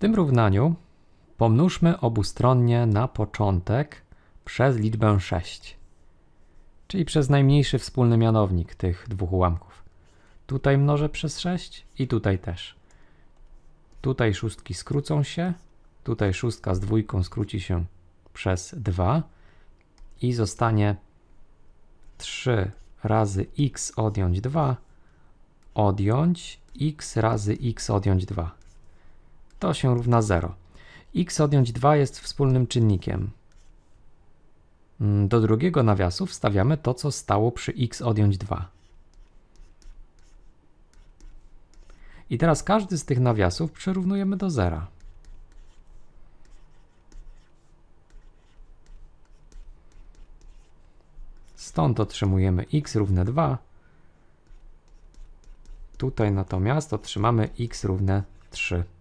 tym równaniu pomnóżmy obustronnie na początek przez liczbę 6, czyli przez najmniejszy wspólny mianownik tych dwóch ułamków. Tutaj mnożę przez 6 i tutaj też. Tutaj szóstki skrócą się, tutaj szóstka z dwójką skróci się przez 2 i zostanie 3 razy x odjąć 2 odjąć x razy x odjąć 2 to się równa 0. x odjąć 2 jest wspólnym czynnikiem. Mm, do drugiego nawiasu wstawiamy to, co stało przy x odjąć 2. I teraz każdy z tych nawiasów przyrównujemy do 0. Stąd otrzymujemy x równe 2. Tutaj natomiast otrzymamy x równe 3.